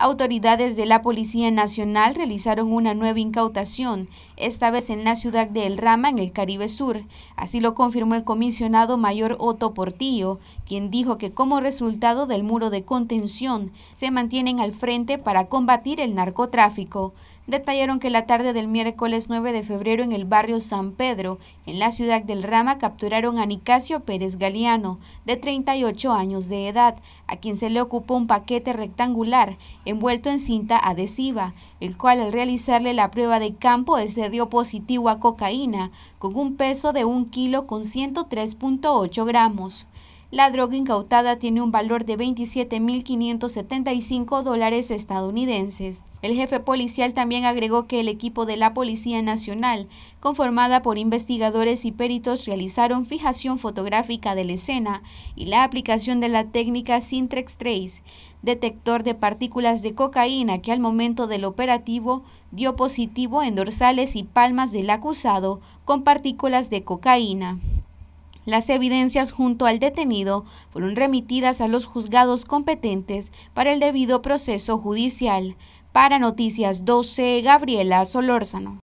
Autoridades de la Policía Nacional realizaron una nueva incautación, esta vez en la ciudad de El Rama, en el Caribe Sur. Así lo confirmó el comisionado mayor Otto Portillo, quien dijo que como resultado del muro de contención se mantienen al frente para combatir el narcotráfico. Detallaron que la tarde del miércoles 9 de febrero en el barrio San Pedro, en la ciudad del Rama, capturaron a Nicasio Pérez Galeano, de 38 años de edad, a quien se le ocupó un paquete rectangular envuelto en cinta adhesiva, el cual al realizarle la prueba de campo se positivo a cocaína, con un peso de 1 kilo con 103.8 gramos. La droga incautada tiene un valor de 27.575 dólares estadounidenses. El jefe policial también agregó que el equipo de la Policía Nacional, conformada por investigadores y peritos, realizaron fijación fotográfica de la escena y la aplicación de la técnica Sintrex Trace, detector de partículas de cocaína que al momento del operativo dio positivo en dorsales y palmas del acusado con partículas de cocaína. Las evidencias junto al detenido fueron remitidas a los juzgados competentes para el debido proceso judicial. Para Noticias 12, Gabriela Solórzano.